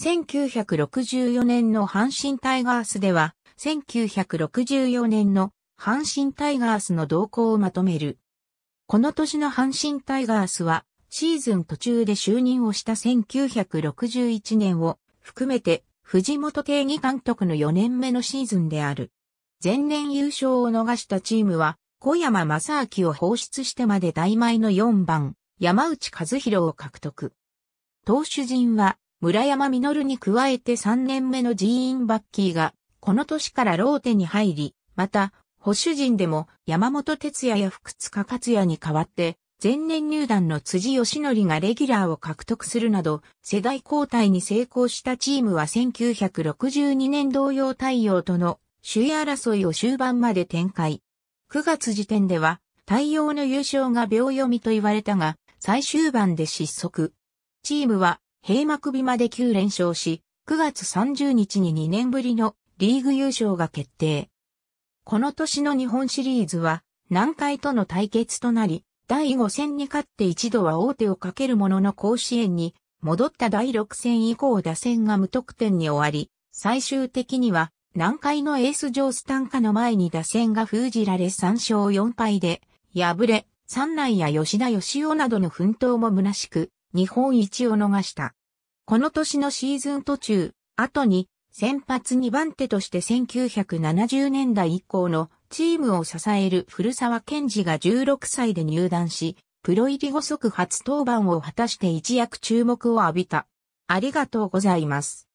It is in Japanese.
1964年の阪神タイガースでは、1964年の阪神タイガースの動向をまとめる。この年の阪神タイガースは、シーズン途中で就任をした1961年を含めて、藤本定義監督の4年目のシーズンである。前年優勝を逃したチームは、小山正明を放出してまで大前の4番、山内和弘を獲得。投手陣は、村山実に加えて3年目のジーン・バッキーが、この年からローテに入り、また、保守陣でも山本哲也や福塚克也に代わって、前年入団の辻義則がレギュラーを獲得するなど、世代交代に成功したチームは1962年同様太陽との首位争いを終盤まで展開。9月時点では、太陽の優勝が秒読みと言われたが、最終盤で失速。チームは閉幕日まで9連勝し、9月30日に2年ぶりのリーグ優勝が決定。この年の日本シリーズは、南海との対決となり、第5戦に勝って一度は大手をかけるものの甲子園に戻った第6戦以降打線が無得点に終わり、最終的には南海のエースジョースタンカの前に打線が封じられ3勝4敗で敗れ、三内や吉田義雄などの奮闘も虚しく、日本一を逃した。この年のシーズン途中、後に先発2番手として1970年代以降のチームを支える古沢健二が16歳で入団し、プロ入り後即初登板を果たして一躍注目を浴びた。ありがとうございます。